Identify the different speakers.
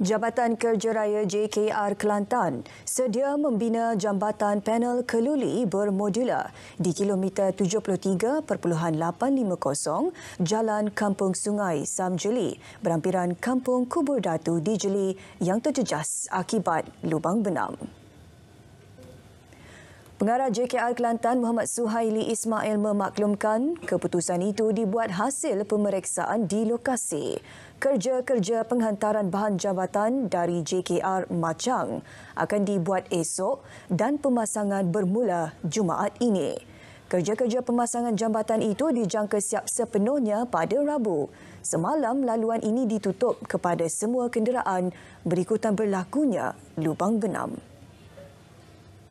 Speaker 1: Jabatan Kerja Raya JKR Kelantan sedia membina jambatan panel keluli bermodula di kilometer 73.850 Jalan Kampung Sungai Samjeli berhampiran Kampung Kubur Datu di Jeli yang terjejas akibat lubang benam. Pengarah JKR Kelantan Muhammad Suhaili Ismail memaklumkan keputusan itu dibuat hasil pemeriksaan di lokasi. Kerja-kerja penghantaran bahan jabatan dari JKR Macang akan dibuat esok dan pemasangan bermula Jumaat ini. Kerja-kerja pemasangan jambatan itu dijangka siap sepenuhnya pada Rabu. Semalam, laluan ini ditutup kepada semua kenderaan berikutan berlakunya lubang genam.